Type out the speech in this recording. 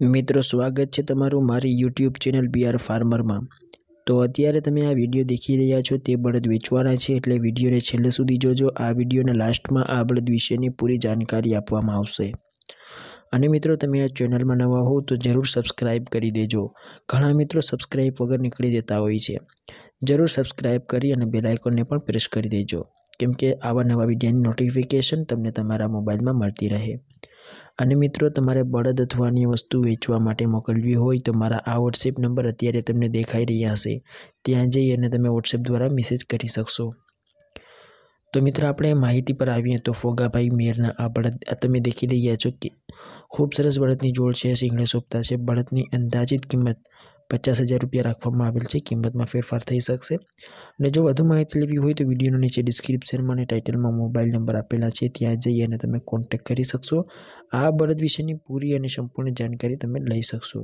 મિત્રો સ્વાગત છે તમારું મારી યુટ્યુબ ચેનલ બીઆર ફાર્મરમાં તો અત્યારે તમે આ વિડીયો દેખી રહ્યા છો તે બળદ વેચવાના છે એટલે વિડીયોને છેલ્લે સુધી જોજો આ વિડીયોના લાસ્ટમાં આ બળદ વિશેની પૂરી જાણકારી આપવામાં આવશે અને મિત્રો તમે આ ચેનલમાં નવા હો તો જરૂર સબસ્ક્રાઇબ કરી દેજો ઘણા મિત્રો સબસ્ક્રાઈબ વગર નીકળી જતા હોય છે જરૂર સબસ્ક્રાઇબ કરી અને બેલાઇકોનને પણ પ્રેસ કરી દેજો કેમકે આવા નવા વિડીયોની નોટિફિકેશન તમને તમારા મોબાઈલમાં મળતી રહે અને મિત્રો તમારે બળદ અથવા અન્ય વસ્તુ વેચવા માટે મોકલવી હોય તો મારા આ વોટ્સએપ નંબર અત્યારે તમને દેખાઈ રહ્યા હશે ત્યાં જઈ અને તમે વોટ્સએપ દ્વારા મેસેજ કરી શકશો તો મિત્રો આપણે માહિતી પર આવીએ તો ફોગાભાઈ મેરના આ બળદ તમે દેખી રહ્યા છો કે ખૂબ સરસ બળદની જોડ છે સિંગડે સોંપતા છે બળદની અંદાજિત કિંમત પચાસ હજાર રૂપિયા રાખવામાં આવેલ છે કિંમતમાં ફેરફાર થઈ શકશે અને જો વધુ માહિતી લેવી હોય તો વિડીયોનો નીચે ડિસ્ક્રિપ્શનમાં અને ટાઇટલમાં મોબાઈલ નંબર આપેલા છે ત્યાં જઈ અને તમે કોન્ટેક કરી શકશો આ બળદ વિશેની પૂરી અને સંપૂર્ણ જાણકારી તમે લઈ શકશો